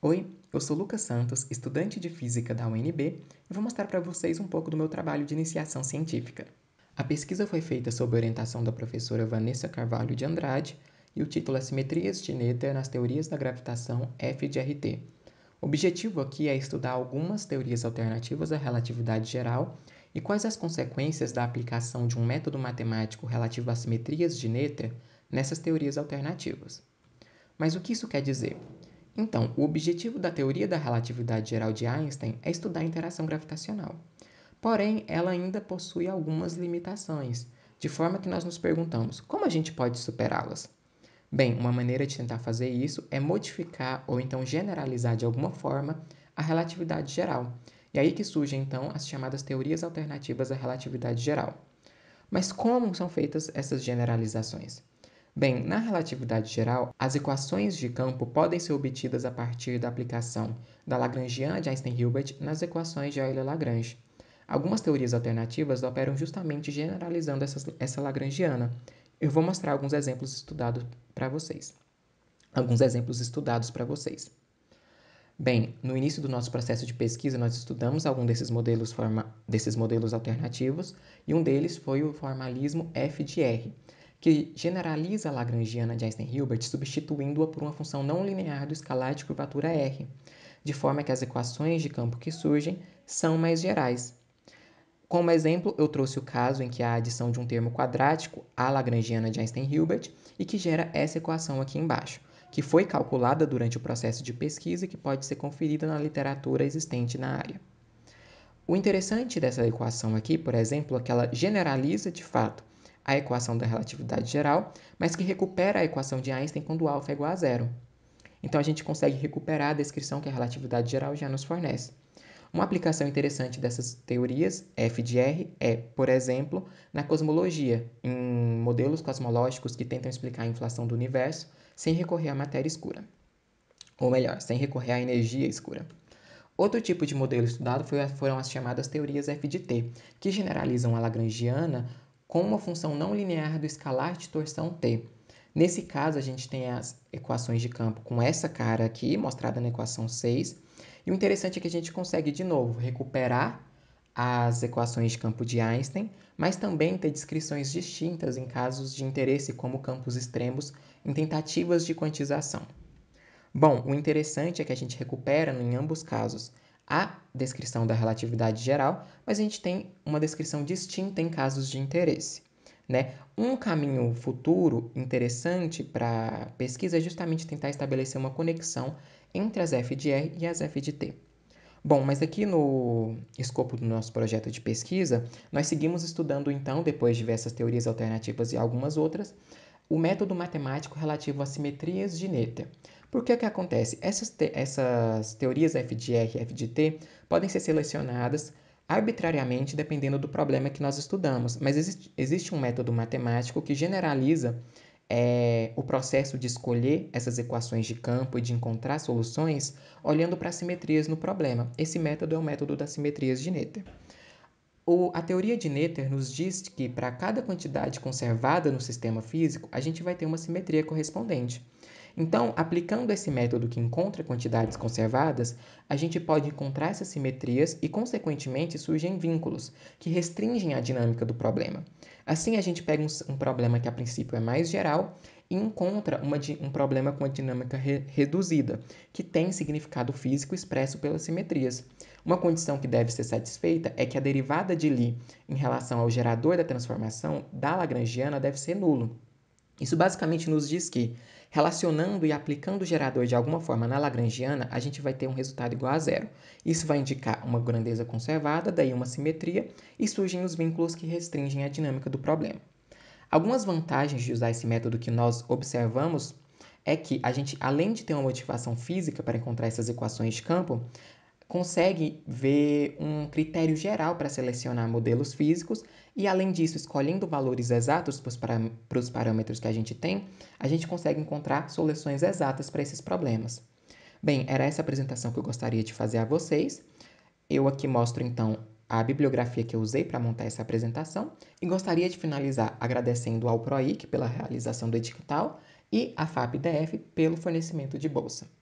Oi, eu sou Lucas Santos, estudante de física da UNB, e vou mostrar para vocês um pouco do meu trabalho de iniciação científica. A pesquisa foi feita sob orientação da professora Vanessa Carvalho de Andrade e o título é Simetrias de Noether nas teorias da gravitação FGRT. O objetivo aqui é estudar algumas teorias alternativas à relatividade geral e quais as consequências da aplicação de um método matemático relativo às simetrias de Noether nessas teorias alternativas. Mas o que isso quer dizer? Então, o objetivo da teoria da relatividade geral de Einstein é estudar a interação gravitacional. Porém, ela ainda possui algumas limitações, de forma que nós nos perguntamos como a gente pode superá-las. Bem, uma maneira de tentar fazer isso é modificar ou então generalizar de alguma forma a relatividade geral. E aí que surgem então as chamadas teorias alternativas à relatividade geral. Mas como são feitas essas generalizações? Bem, na relatividade geral, as equações de campo podem ser obtidas a partir da aplicação da Lagrangiana de Einstein-Hilbert nas equações de Euler-Lagrange. Algumas teorias alternativas operam justamente generalizando essa Lagrangiana. Eu vou mostrar alguns exemplos estudados para vocês. Alguns exemplos estudados para vocês. Bem, no início do nosso processo de pesquisa, nós estudamos algum desses modelos, forma, desses modelos alternativos e um deles foi o formalismo F de R que generaliza a lagrangiana de Einstein-Hilbert, substituindo-a por uma função não linear do escalar de curvatura R, de forma que as equações de campo que surgem são mais gerais. Como exemplo, eu trouxe o caso em que há a adição de um termo quadrático à lagrangiana de Einstein-Hilbert e que gera essa equação aqui embaixo, que foi calculada durante o processo de pesquisa e que pode ser conferida na literatura existente na área. O interessante dessa equação aqui, por exemplo, é que ela generaliza de fato a equação da relatividade geral, mas que recupera a equação de Einstein quando alfa é igual a zero. Então a gente consegue recuperar a descrição que a relatividade geral já nos fornece. Uma aplicação interessante dessas teorias F de R é, por exemplo, na cosmologia, em modelos cosmológicos que tentam explicar a inflação do universo sem recorrer à matéria escura. Ou melhor, sem recorrer à energia escura. Outro tipo de modelo estudado foi, foram as chamadas teorias F de T, que generalizam a lagrangiana com uma função não linear do escalar de torção t. Nesse caso, a gente tem as equações de campo com essa cara aqui, mostrada na equação 6. E o interessante é que a gente consegue, de novo, recuperar as equações de campo de Einstein, mas também ter descrições distintas em casos de interesse como campos extremos em tentativas de quantização. Bom, o interessante é que a gente recupera, em ambos casos, a descrição da relatividade geral, mas a gente tem uma descrição distinta em casos de interesse. Né? Um caminho futuro interessante para pesquisa é justamente tentar estabelecer uma conexão entre as F e as F Bom, mas aqui no escopo do nosso projeto de pesquisa, nós seguimos estudando então, depois de diversas teorias alternativas e algumas outras, o método matemático relativo a simetrias de Noether. Por que que acontece? Essas, te essas teorias FDR, e FGT podem ser selecionadas arbitrariamente dependendo do problema que nós estudamos, mas existe, existe um método matemático que generaliza é, o processo de escolher essas equações de campo e de encontrar soluções olhando para simetrias no problema. Esse método é o método das simetrias de Neter. a teoria de Neter nos diz que para cada quantidade conservada no sistema físico, a gente vai ter uma simetria correspondente. Então, aplicando esse método que encontra quantidades conservadas, a gente pode encontrar essas simetrias e, consequentemente, surgem vínculos que restringem a dinâmica do problema. Assim, a gente pega um, um problema que a princípio é mais geral e encontra uma, um problema com a dinâmica re, reduzida, que tem significado físico expresso pelas simetrias. Uma condição que deve ser satisfeita é que a derivada de Lie em relação ao gerador da transformação da Lagrangiana deve ser nulo. Isso basicamente nos diz que, relacionando e aplicando o gerador de alguma forma na Lagrangiana, a gente vai ter um resultado igual a zero. Isso vai indicar uma grandeza conservada, daí uma simetria, e surgem os vínculos que restringem a dinâmica do problema. Algumas vantagens de usar esse método que nós observamos é que a gente, além de ter uma motivação física para encontrar essas equações de campo, consegue ver um critério geral para selecionar modelos físicos e, além disso, escolhendo valores exatos para os parâmetros que a gente tem, a gente consegue encontrar soluções exatas para esses problemas. Bem, era essa apresentação que eu gostaria de fazer a vocês. Eu aqui mostro então a bibliografia que eu usei para montar essa apresentação e gostaria de finalizar agradecendo ao PROIC pela realização do edital e à FAPDF pelo fornecimento de bolsa.